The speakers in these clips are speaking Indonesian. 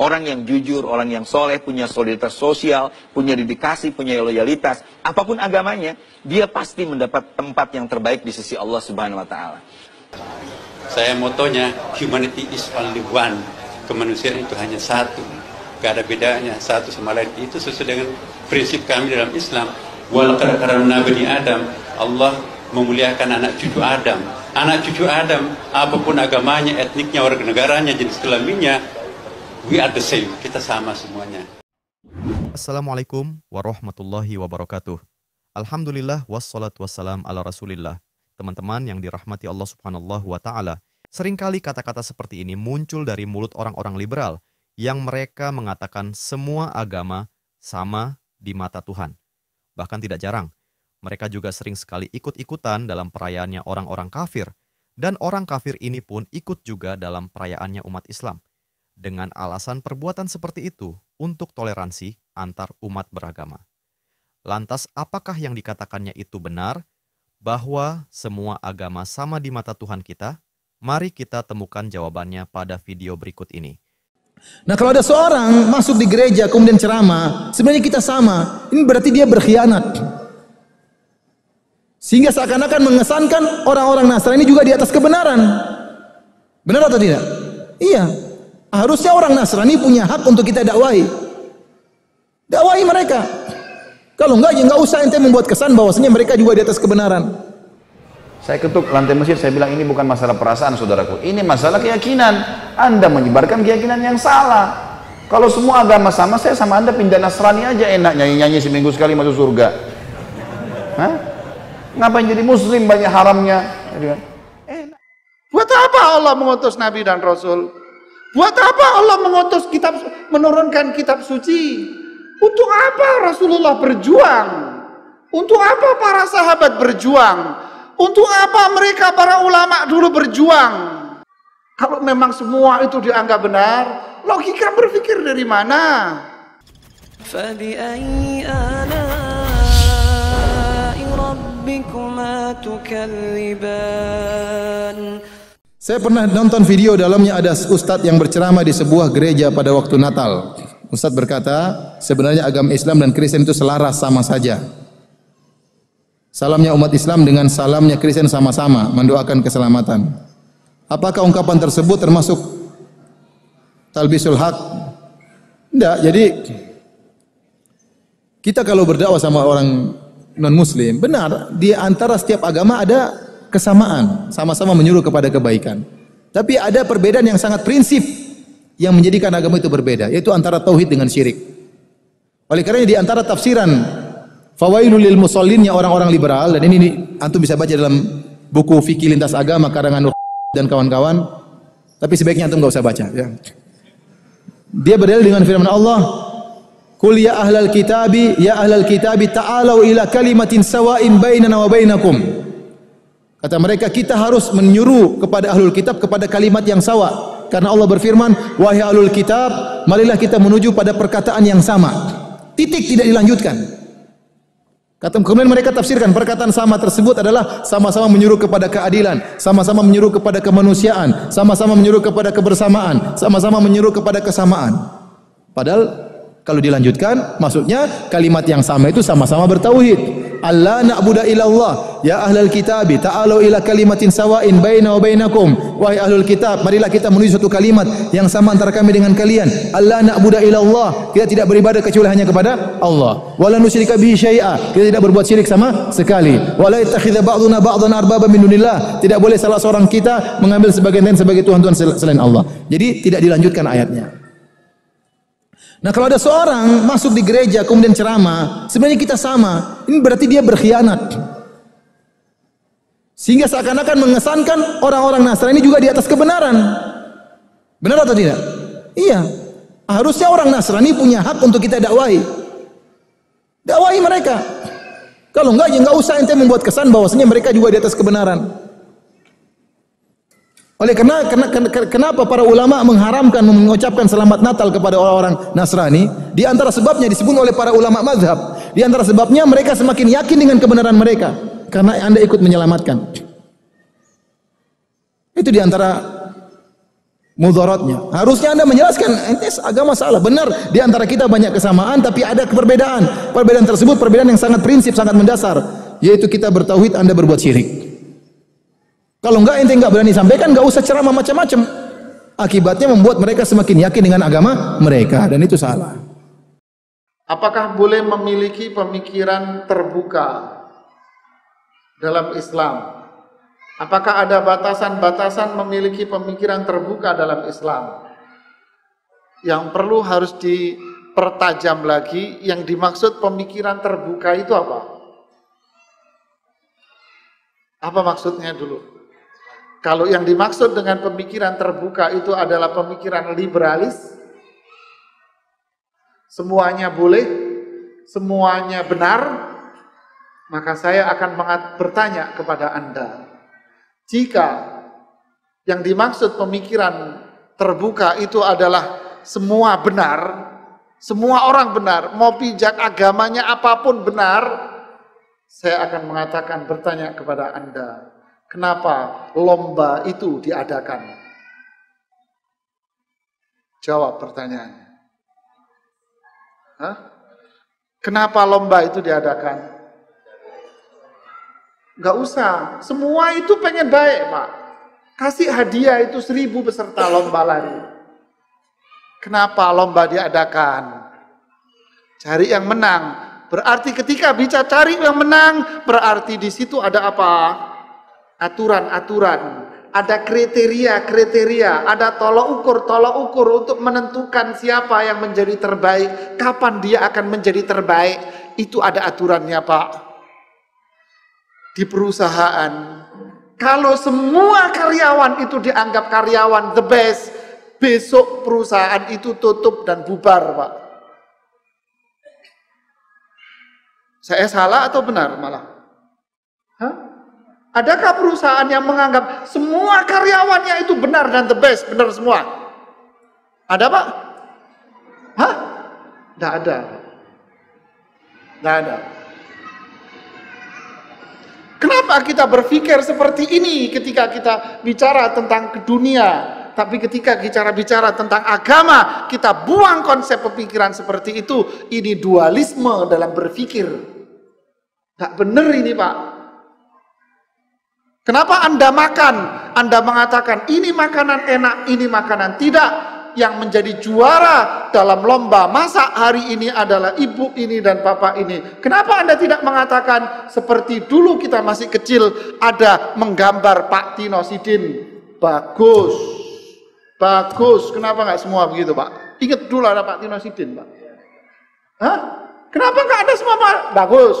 Orang yang jujur, orang yang soleh, punya solidaritas sosial, punya dedikasi, punya loyalitas, apapun agamanya, dia pasti mendapat tempat yang terbaik di sisi Allah Subhanahu wa taala. Saya motonya humanity is only one. Kemanusiaan itu hanya satu. Gak ada bedanya satu sama lain. Itu sesuai dengan prinsip kami dalam Islam. Wal karena Nabi Adam. Allah memuliakan anak cucu Adam. Anak cucu Adam, apapun agamanya, etniknya, warga negaranya, jenis kelaminnya, we are the same, kita sama semuanya. Assalamualaikum warahmatullahi wabarakatuh. Alhamdulillah wassalatu wassalam ala rasulillah. Teman-teman yang dirahmati Allah subhanahu wa ta'ala, seringkali kata-kata seperti ini muncul dari mulut orang-orang liberal yang mereka mengatakan semua agama sama di mata Tuhan. Bahkan tidak jarang, mereka juga sering sekali ikut-ikutan dalam perayaannya orang-orang kafir, dan orang kafir ini pun ikut juga dalam perayaannya umat Islam dengan alasan perbuatan seperti itu untuk toleransi antar umat beragama. Lantas apakah yang dikatakannya itu benar? Bahwa semua agama sama di mata Tuhan kita? Mari kita temukan jawabannya pada video berikut ini. Nah kalau ada seorang masuk di gereja kemudian ceramah, sebenarnya kita sama. Ini berarti dia berkhianat. Sehingga seakan-akan mengesankan orang-orang Nasrani juga di atas kebenaran. Benar atau tidak? Iya. Harusnya orang Nasrani punya hak untuk kita dakwahi. Dakwahi mereka. Kalau enggak ya enggak usah ente membuat kesan bahwasanya mereka juga di atas kebenaran. Saya ketuk lantai masjid, saya bilang ini bukan masalah perasaan saudaraku. Ini masalah keyakinan. Anda menyebarkan keyakinan yang salah. Kalau semua agama sama, saya sama Anda pindah Nasrani aja enak nyanyi-nyanyi seminggu sekali masuk surga. Hah? Ngapain jadi muslim banyak haramnya? Enak. Buat apa Allah mengutus Nabi dan Rasul? Buat apa Allah mengutus kitab menurunkan kitab suci? Untuk apa Rasulullah berjuang? Untuk apa para sahabat berjuang? Untuk apa mereka para ulama dulu berjuang? Kalau memang semua itu dianggap benar, logika berpikir dari mana? Saya pernah nonton video dalamnya ada ustadz yang berceramah di sebuah gereja pada waktu Natal. Ustadz berkata, sebenarnya agama Islam dan Kristen itu selaras sama saja. Salamnya umat Islam dengan salamnya Kristen sama-sama, mendoakan keselamatan. Apakah ungkapan tersebut termasuk talbisul haq? Tidak, jadi kita kalau berdakwah sama orang non muslim, benar, di antara setiap agama ada kesamaan, sama-sama menyuruh kepada kebaikan. Tapi ada perbedaan yang sangat prinsip yang menjadikan agama itu berbeda, yaitu antara tauhid dengan syirik. Oleh karena di antara tafsiran Fawailul lil musallinnya orang-orang liberal dan ini, antum bisa baca dalam buku fikih lintas agama karangan dan kawan-kawan. Tapi sebaiknya antum enggak usah baca ya. Dia berdalil dengan firman Allah, "Qul ya ahlal kitabi ya ahlal kitabi ta'alu ila kalimatin sawain bainana wa bainakum. Kata mereka kita harus menyuruh kepada ahlul kitab kepada kalimat yang sawa. Karena Allah berfirman, wahai ahlul kitab, marilah kita menuju pada perkataan yang sama. Titik tidak dilanjutkan. Kata kemudian mereka tafsirkan perkataan sama tersebut adalah sama-sama menyuruh kepada keadilan, sama-sama menyuruh kepada kemanusiaan, sama-sama menyuruh kepada kebersamaan, sama-sama menyuruh kepada kesamaan. Padahal kalau dilanjutkan maksudnya kalimat yang sama itu sama-sama bertauhid alla na'budu illallah ya ahlal kitab ta'alu ila kalimatin sawain baina wa bainakum wahai ahlul kitab marilah kita menuju satu kalimat yang sama antara kami dengan kalian alla na'budu illallah kita tidak beribadah kecuali hanya kepada Allah wala nusyrika bihi syai'a kita tidak berbuat syirik sama sekali wala yattakhidha ba'duna ba'dan arbaba min dunillah tidak boleh salah seorang kita mengambil sebagian lain sebagai tuhan-tuhan selain Allah jadi tidak dilanjutkan ayatnya Nah kalau ada seorang masuk di gereja kemudian ceramah, sebenarnya kita sama. Ini berarti dia berkhianat. Sehingga seakan-akan mengesankan orang-orang Nasrani juga di atas kebenaran. Benar atau tidak? Iya. Harusnya orang Nasrani punya hak untuk kita dakwahi. Dakwahi mereka. Kalau enggak, ya enggak usah ente membuat kesan bahwasanya mereka juga di atas kebenaran. Oleh karena, karena kenapa para ulama mengharamkan mengucapkan selamat Natal kepada orang-orang Nasrani? Di antara sebabnya disebut oleh para ulama mazhab di antara sebabnya mereka semakin yakin dengan kebenaran mereka karena Anda ikut menyelamatkan. Itu di antara mudaratnya. Harusnya Anda menjelaskan entes agama salah. Benar, di antara kita banyak kesamaan tapi ada perbedaan. Perbedaan tersebut perbedaan yang sangat prinsip, sangat mendasar, yaitu kita bertauhid, Anda berbuat syirik. Kalau enggak ente enggak berani sampaikan, enggak usah ceramah macam-macam. Akibatnya membuat mereka semakin yakin dengan agama mereka dan itu salah. Apakah boleh memiliki pemikiran terbuka dalam Islam? Apakah ada batasan-batasan memiliki pemikiran terbuka dalam Islam? Yang perlu harus dipertajam lagi, yang dimaksud pemikiran terbuka itu apa? Apa maksudnya dulu? Kalau yang dimaksud dengan pemikiran terbuka itu adalah pemikiran liberalis, semuanya boleh, semuanya benar, maka saya akan bertanya kepada Anda. Jika yang dimaksud pemikiran terbuka itu adalah semua benar, semua orang benar, mau pijak agamanya apapun benar, saya akan mengatakan bertanya kepada Anda, kenapa lomba itu diadakan? Jawab pertanyaannya. Hah? Kenapa lomba itu diadakan? Gak usah, semua itu pengen baik Pak. Kasih hadiah itu seribu peserta lomba lari. Kenapa lomba diadakan? Cari yang menang. Berarti ketika bisa cari yang menang, berarti di situ ada apa? Aturan-aturan ada kriteria-kriteria, ada tolok ukur-tolok ukur untuk menentukan siapa yang menjadi terbaik, kapan dia akan menjadi terbaik. Itu ada aturannya, Pak. Di perusahaan, kalau semua karyawan itu dianggap karyawan the best, besok perusahaan itu tutup dan bubar, Pak. Saya salah atau benar malah? Hah? Adakah perusahaan yang menganggap semua karyawannya itu benar dan the best, benar semua? Ada pak? Hah? Tidak ada. Tidak ada. Kenapa kita berpikir seperti ini ketika kita bicara tentang dunia? Tapi ketika bicara bicara tentang agama, kita buang konsep pemikiran seperti itu. Ini dualisme dalam berpikir. Tak benar ini pak. Kenapa Anda makan? Anda mengatakan ini makanan enak, ini makanan tidak. Yang menjadi juara dalam lomba masak hari ini adalah ibu ini dan bapak ini. Kenapa Anda tidak mengatakan seperti dulu kita masih kecil ada menggambar Pak Tino Sidin? Bagus. Bagus. Kenapa nggak semua begitu, Pak? Ingat dulu ada Pak Tino Sidin, Pak. Hah? Kenapa nggak ada semua, Pak? Bagus.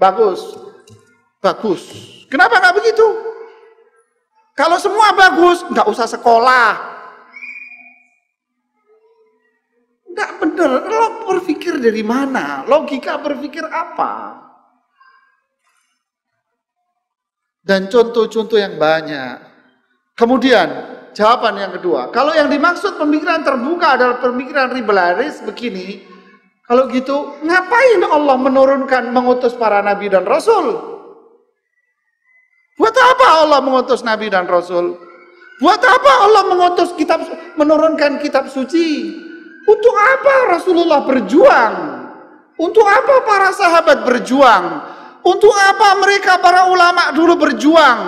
Bagus. Bagus. Kenapa nggak begitu? Kalau semua bagus, nggak usah sekolah. Nggak bener. Lo berpikir dari mana? Logika berpikir apa? Dan contoh-contoh yang banyak. Kemudian jawaban yang kedua. Kalau yang dimaksud pemikiran terbuka adalah pemikiran ribelaris begini, kalau gitu ngapain Allah menurunkan mengutus para nabi dan rasul? Buat apa Allah mengutus nabi dan rasul? Buat apa Allah mengutus kitab menurunkan kitab suci? Untuk apa Rasulullah berjuang? Untuk apa para sahabat berjuang? Untuk apa mereka para ulama dulu berjuang?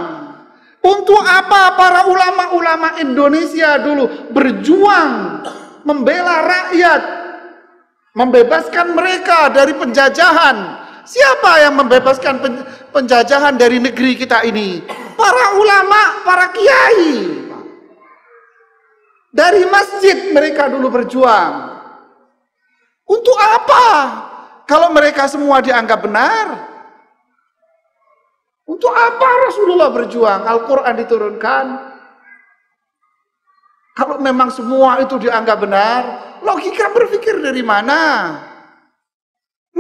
Untuk apa para ulama-ulama Indonesia dulu berjuang membela rakyat, membebaskan mereka dari penjajahan, Siapa yang membebaskan penjajahan dari negeri kita ini? Para ulama, para kiai. Dari masjid mereka dulu berjuang. Untuk apa? Kalau mereka semua dianggap benar. Untuk apa Rasulullah berjuang? Al-Quran diturunkan. Kalau memang semua itu dianggap benar, logika berpikir dari mana?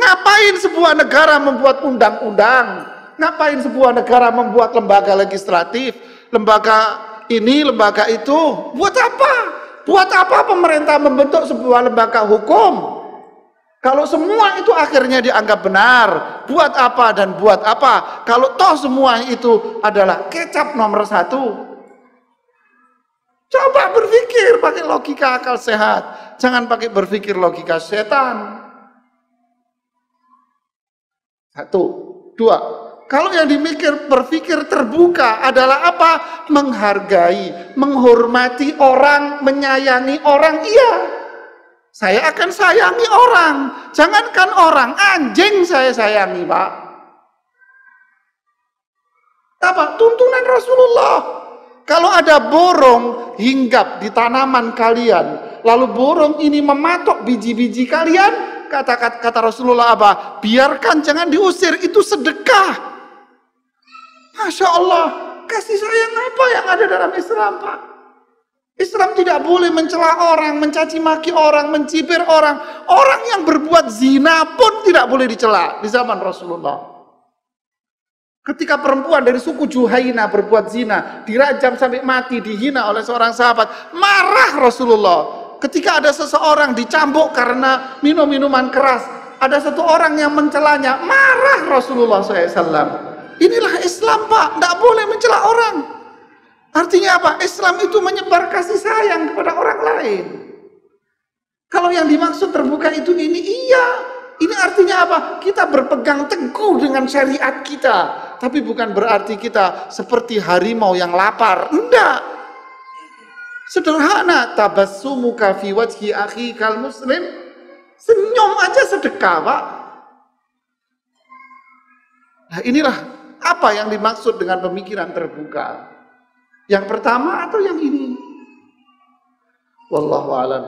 Ngapain sebuah negara membuat undang-undang? Ngapain sebuah negara membuat lembaga legislatif? Lembaga ini, lembaga itu. Buat apa? Buat apa pemerintah membentuk sebuah lembaga hukum? Kalau semua itu akhirnya dianggap benar, buat apa dan buat apa? Kalau toh semua itu adalah kecap nomor satu. Coba berpikir pakai logika akal sehat, jangan pakai berpikir logika setan. Satu, dua. Kalau yang dimikir berpikir terbuka adalah apa? Menghargai, menghormati orang, menyayangi orang. Iya, saya akan sayangi orang. Jangankan orang, anjing saya sayangi, Pak. Apa? Tuntunan Rasulullah. Kalau ada borong hinggap di tanaman kalian, lalu borong ini mematok biji-biji kalian, kata kata, Rasulullah apa? Biarkan jangan diusir, itu sedekah. Masya Allah, kasih sayang apa yang ada dalam Islam Pak? Islam tidak boleh mencela orang, mencaci maki orang, mencibir orang. Orang yang berbuat zina pun tidak boleh dicela di zaman Rasulullah. Ketika perempuan dari suku Juhaina berbuat zina, dirajam sampai mati, dihina oleh seorang sahabat, marah Rasulullah ketika ada seseorang dicambuk karena minum minuman keras, ada satu orang yang mencelanya, marah Rasulullah SAW. Inilah Islam pak, tidak boleh mencela orang. Artinya apa? Islam itu menyebar kasih sayang kepada orang lain. Kalau yang dimaksud terbuka itu ini, iya. Ini artinya apa? Kita berpegang teguh dengan syariat kita. Tapi bukan berarti kita seperti harimau yang lapar. Enggak. Sederhana, tabassumu fi wajhi kal muslim. Senyum aja sedekah, Pak. Nah, inilah apa yang dimaksud dengan pemikiran terbuka. Yang pertama atau yang ini? Wallahu alam.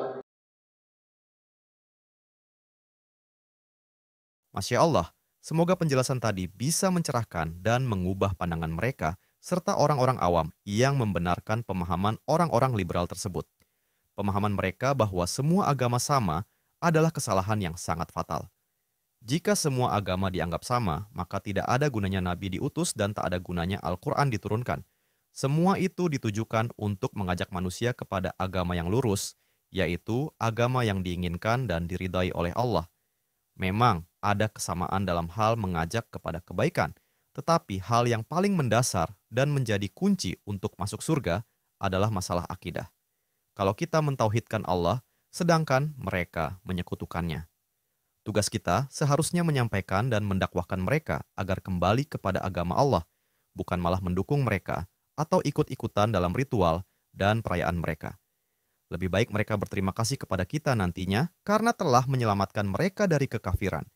Masya Allah, semoga penjelasan tadi bisa mencerahkan dan mengubah pandangan mereka serta orang-orang awam yang membenarkan pemahaman orang-orang liberal tersebut. Pemahaman mereka bahwa semua agama sama adalah kesalahan yang sangat fatal. Jika semua agama dianggap sama, maka tidak ada gunanya nabi diutus dan tak ada gunanya Al-Quran diturunkan. Semua itu ditujukan untuk mengajak manusia kepada agama yang lurus, yaitu agama yang diinginkan dan diridai oleh Allah. Memang ada kesamaan dalam hal mengajak kepada kebaikan, tetapi hal yang paling mendasar dan menjadi kunci untuk masuk surga adalah masalah akidah. Kalau kita mentauhidkan Allah, sedangkan mereka menyekutukannya. Tugas kita seharusnya menyampaikan dan mendakwahkan mereka agar kembali kepada agama Allah, bukan malah mendukung mereka atau ikut-ikutan dalam ritual dan perayaan mereka. Lebih baik mereka berterima kasih kepada kita nantinya karena telah menyelamatkan mereka dari kekafiran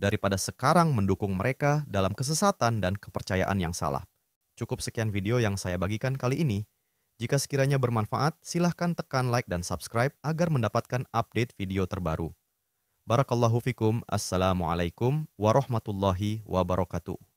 daripada sekarang mendukung mereka dalam kesesatan dan kepercayaan yang salah. Cukup sekian video yang saya bagikan kali ini. Jika sekiranya bermanfaat, silahkan tekan like dan subscribe agar mendapatkan update video terbaru. Barakallahu fikum. Assalamualaikum warahmatullahi wabarakatuh.